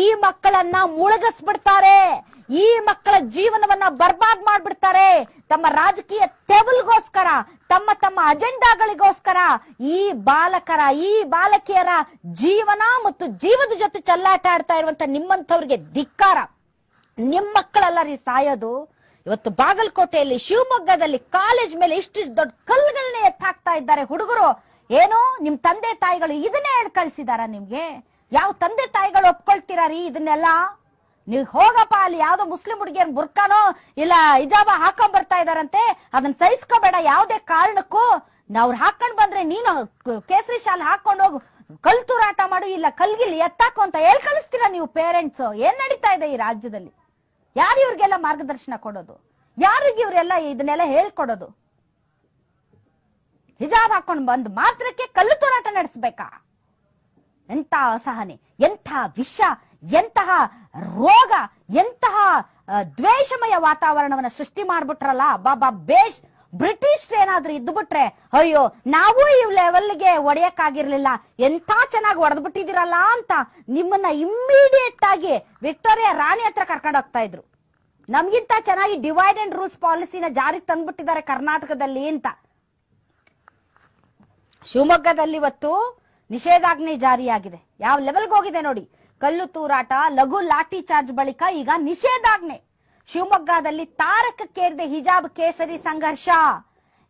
ಈ ಮಕ್ಕಳನ್ನ ಮುಳುಗಿಸ್ಬಿಡ್ತಾರೆ ಈ ಮಕ್ಕಳ ಜೀವನವನ್ನ ಬರ್ಬಾದ್ ಮಾಡ್ಬಿಡ್ತಾರೆ ತಮ್ಮ ರಾಜಕೀಯ ತೆವಲ್ಗೋಸ್ಕರ ತಮ್ಮ ತಮ್ಮ ಅಜೆಂಡಾಗಳಿಗೋಸ್ಕರ ಈ ಬಾಲಕರ ಈ ಬಾಲಕಿಯರ ಜೀವನ ಮತ್ತು ಜೀವದ ಜೊತೆ ಚಲ್ಲಾಟ ಆಡ್ತಾ ಇರುವಂತ ನಿಮ್ಮಂಥವ್ರಿಗೆ ಧಿಕ್ಕಾರ ನಿಮ್ ರೀ ಸಾಯೋದು ಇವತ್ತು ಬಾಗಲಕೋಟೆಯಲ್ಲಿ ಶಿವಮೊಗ್ಗದಲ್ಲಿ ಕಾಲೇಜ್ ಮೇಲೆ ಇಷ್ಟು ದೊಡ್ಡ ಕಲ್ಲುಗಳನ್ನೇ ಎತ್ತಾಕ್ತಾ ಇದ್ದಾರೆ ಹುಡುಗರು ಏನು ನಿಮ್ ತಂದೆ ತಾಯಿಗಳು ಇದನ್ನೇ ಹೇಳ್ ಕಳ್ಸಿದಾರ ನಿಮ್ಗೆ ಯಾವ ತಂದೆ ತಾಯಿಗಳು ಒಪ್ಕೊಳ್ತೀರಾ ರೀ ಇದನ್ನೆಲ್ಲ ನೀವು ಹೋಗಪ್ಪ ಅಲ್ಲಿ ಯಾವ್ದೋ ಮುಸ್ಲಿಂ ಹುಡುಗಿಯನ್ ಬುರ್ಕಾನೋ ಇಲ್ಲ ಹಿಜಾಬ ಹಾಕೊಂಡ್ ಬರ್ತಾ ಇದಾರಂತೆ ಅದನ್ನ ಸಹಿಸ್ಕೋಬೇಡ ಯಾವ್ದೇ ಕಾರಣಕ್ಕೂ ನಾವ್ರು ಹಾಕೊಂಡ್ ಬಂದ್ರೆ ನೀನು ಕೇಸರಿ ಶಾಲ್ ಹಾಕೊಂಡು ಹೋಗು ಕಲ್ ತೂರಾಟ ಮಾಡು ಇಲ್ಲ ಕಲ್ಗಿಲ್ ಎತ್ತಾಕು ಅಂತ ಹೇಳ್ ಕಳಿಸ್ತೀರಾ ನೀವು ಪೇರೆಂಟ್ಸ್ ಏನ್ ನಡೀತಾ ಇದೆ ಈ ರಾಜ್ಯದಲ್ಲಿ ಯಾರು ಇವ್ರಿಗೆಲ್ಲ ಮಾರ್ಗದರ್ಶನ ಕೊಡೋದು ಯಾರಿಗೆ ಇವ್ರೆಲ್ಲ ಇದನ್ನೆಲ್ಲ ಹೇಳ್ಕೊಡೋದು ಹಿಜಾಬ್ ಹಾಕೊಂಡ್ ಬಂದ್ ಮಾತ್ರಕ್ಕೆ ಕಲ್ಲು ತೂರಾಟ ನಡೆಸ್ಬೇಕಾ ಎಂಥ ಅಸಹನೆ ಎಂಥ ವಿಷ ಎಂತಹ ರೋಗ ಎಂತಹ ದ್ವೇಷಮಯ ವಾತಾವರಣವನ್ನ ಸೃಷ್ಟಿ ಮಾಡ್ಬಿಟ್ರಲ್ಲ ಬಾಬಾ ಬೇಷ್ ಬ್ರಿಟಿಷ್ ಏನಾದ್ರೂ ಇದ್ಬಿಟ್ರೆ ಅಯ್ಯೋ ನಾವು ಈ ಲೆವೆಲ್ಗೆ ಒಡೆಯಕ್ಕಾಗಿರ್ಲಿಲ್ಲ ಎಂತ ಚೆನ್ನಾಗಿ ಒಡೆದ್ಬಿಟ್ಟಿದಿರಲ್ಲ ಅಂತ ನಿಮ್ಮನ್ನ ಇಮ್ಮಿಡಿಯೇಟ್ ಆಗಿ ವಿಕ್ಟೋರಿಯಾ ರಾಣಿ ಹತ್ರ ಕರ್ಕೊಂಡು ಹೋಗ್ತಾ ಇದ್ರು ನಮ್ಗಿಂತ ಚೆನ್ನಾಗಿ ಡಿವೈಡ್ ಅಂಡ್ ರೂಲ್ಸ್ ಪಾಲಿಸಿನ ಜಾರಿ ತಂದ್ಬಿಟ್ಟಿದ್ದಾರೆ ಕರ್ನಾಟಕದಲ್ಲಿ ಅಂತ ಶಿವಮೊಗ್ಗದಲ್ಲಿ ಇವತ್ತು ನಿಷೇಧಾಜ್ಞೆ ಜಾರಿಯಾಗಿದೆ ಯಾವ ಲೆವೆಲ್ಗೆ ಹೋಗಿದೆ ನೋಡಿ ಕಲ್ಲು ತೂರಾಟ ಲಘು ಲಾಠಿ ಚಾರ್ಜ್ ಬಳಿಕ ಈಗ ನಿಷೇಧಾಜ್ಞೆ ಶಿವಮೊಗ್ಗದಲ್ಲಿ ತಾರಕಕ್ಕೇರಿದೆ ಹಿಜಾಬ್ ಕೇಸರಿ ಸಂಘರ್ಷ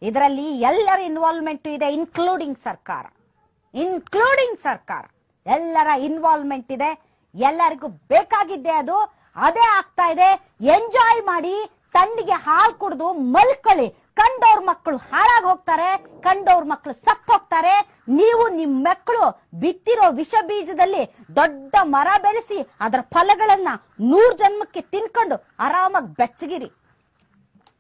ಇದರಲ್ಲಿ ಎಲ್ಲರ ಇನ್ವಾಲ್ವ್ಮೆಂಟ್ ಇದೆ ಇನ್ಕ್ಲೂಡಿಂಗ್ ಸರ್ಕಾರ ಇನ್ಕ್ಲೂಡಿಂಗ್ ಸರ್ಕಾರ ಎಲ್ಲರ ಇನ್ವಾಲ್ವ್ಮೆಂಟ್ ಇದೆ ಎಲ್ಲರಿಗೂ ಬೇಕಾಗಿದ್ದೆ ಅದು ಅದೇ ಆಗ್ತಾ ಇದೆ ಎಂಜಾಯ್ ಮಾಡಿ ತಣ್ಣಿಗೆ ಹಾಲು ಕುಡಿದು ಮಲ್ಕೊಳ್ಳಿ ಕಂಡವ್ರ ಮಕ್ಕಳು ಹಾಳಾಗಿ ಹೋಗ್ತಾರೆ ಕಂಡವ್ರ ಮಕ್ಕಳು ಸಪ್ ನೀವು ನಿಮ್ ಮಕ್ಕಳು ಬಿತ್ತಿರೋ ವಿಷ ಬೀಜದಲ್ಲಿ ದೊಡ್ಡ ಮರ ಬೆಳೆಸಿ ಅದರ ಫಲಗಳನ್ನ ನೂರ್ ಜನ್ಮಕ್ಕೆ ತಿನ್ಕೊಂಡು ಆರಾಮಾಗಿ ಬೆಚ್ಚಗಿರಿ